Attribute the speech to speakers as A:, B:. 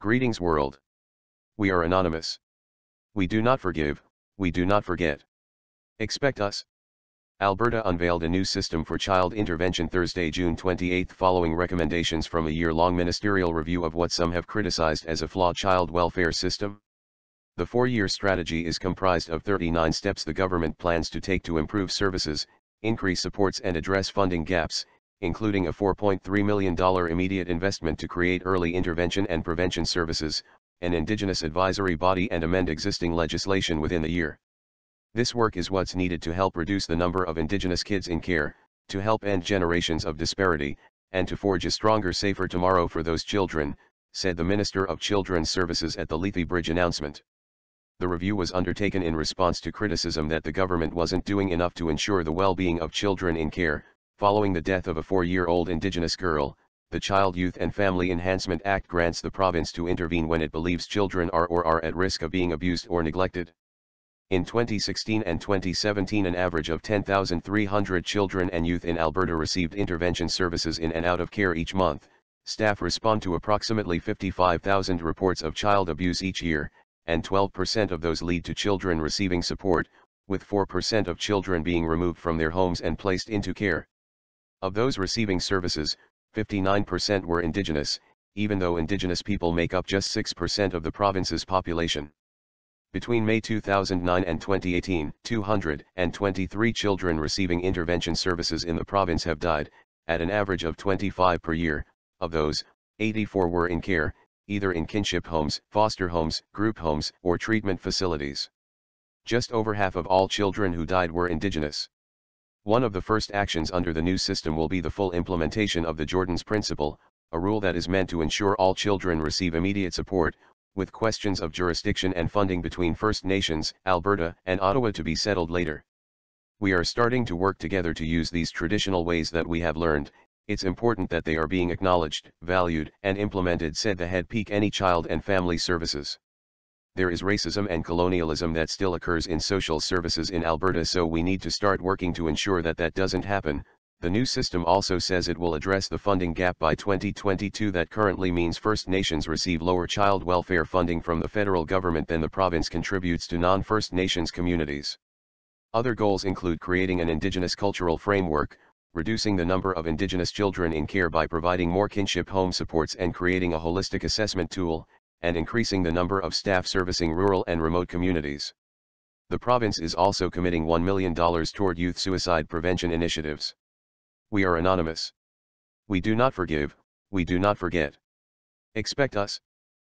A: Greetings world. We are anonymous. We do not forgive, we do not forget. Expect us. Alberta unveiled a new system for child intervention Thursday, June 28 following recommendations from a year-long ministerial review of what some have criticized as a flawed child welfare system. The four-year strategy is comprised of 39 steps the government plans to take to improve services, increase supports and address funding gaps, including a $4.3 million immediate investment to create early intervention and prevention services, an indigenous advisory body and amend existing legislation within the year. This work is what's needed to help reduce the number of indigenous kids in care, to help end generations of disparity, and to forge a stronger safer tomorrow for those children, said the Minister of Children's Services at the Lethe Bridge announcement. The review was undertaken in response to criticism that the government wasn't doing enough to ensure the well-being of children in care, Following the death of a four-year-old indigenous girl, the Child Youth and Family Enhancement Act grants the province to intervene when it believes children are or are at risk of being abused or neglected. In 2016 and 2017 an average of 10,300 children and youth in Alberta received intervention services in and out of care each month, staff respond to approximately 55,000 reports of child abuse each year, and 12% of those lead to children receiving support, with 4% of children being removed from their homes and placed into care. Of those receiving services, 59% were indigenous, even though indigenous people make up just 6% of the province's population. Between May 2009 and 2018, 223 children receiving intervention services in the province have died, at an average of 25 per year, of those, 84 were in care, either in kinship homes, foster homes, group homes, or treatment facilities. Just over half of all children who died were indigenous. One of the first actions under the new system will be the full implementation of the Jordan's Principle, a rule that is meant to ensure all children receive immediate support, with questions of jurisdiction and funding between First Nations, Alberta and Ottawa to be settled later. We are starting to work together to use these traditional ways that we have learned, it's important that they are being acknowledged, valued and implemented said the head peak any child and family services there is racism and colonialism that still occurs in social services in Alberta so we need to start working to ensure that that doesn't happen. The new system also says it will address the funding gap by 2022 that currently means First Nations receive lower child welfare funding from the federal government than the province contributes to non-First Nations communities. Other goals include creating an Indigenous cultural framework, reducing the number of Indigenous children in care by providing more kinship home supports and creating a holistic assessment tool, and increasing the number of staff servicing rural and remote communities. The province is also committing $1 million toward youth suicide prevention initiatives. We are anonymous. We do not forgive, we do not forget. Expect us.